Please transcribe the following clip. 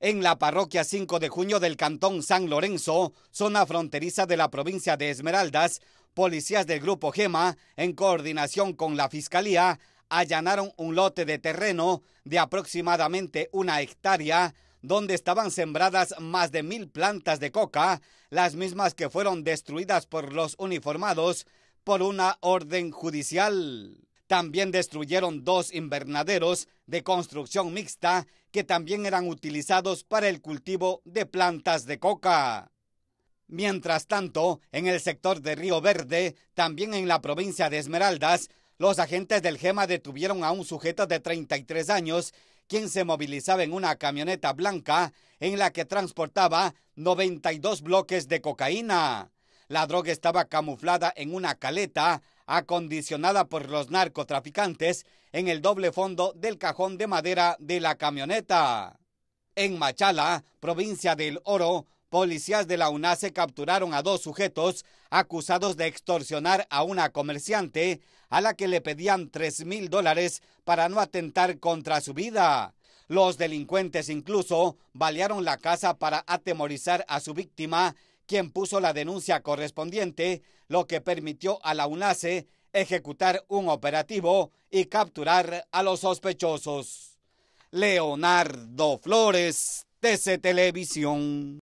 en la parroquia 5 de junio del Cantón San Lorenzo, zona fronteriza de la provincia de Esmeraldas, policías del Grupo Gema, en coordinación con la Fiscalía, allanaron un lote de terreno de aproximadamente una hectárea donde estaban sembradas más de mil plantas de coca, las mismas que fueron destruidas por los uniformados por una orden judicial. También destruyeron dos invernaderos de construcción mixta que también eran utilizados para el cultivo de plantas de coca. Mientras tanto, en el sector de Río Verde, también en la provincia de Esmeraldas, los agentes del GEMA detuvieron a un sujeto de 33 años quien se movilizaba en una camioneta blanca en la que transportaba 92 bloques de cocaína. La droga estaba camuflada en una caleta acondicionada por los narcotraficantes en el doble fondo del cajón de madera de la camioneta. En Machala, provincia del Oro, policías de la UNACE capturaron a dos sujetos acusados de extorsionar a una comerciante a la que le pedían tres mil dólares para no atentar contra su vida. Los delincuentes incluso balearon la casa para atemorizar a su víctima quien puso la denuncia correspondiente, lo que permitió a la UNACE ejecutar un operativo y capturar a los sospechosos. Leonardo Flores, TC Televisión.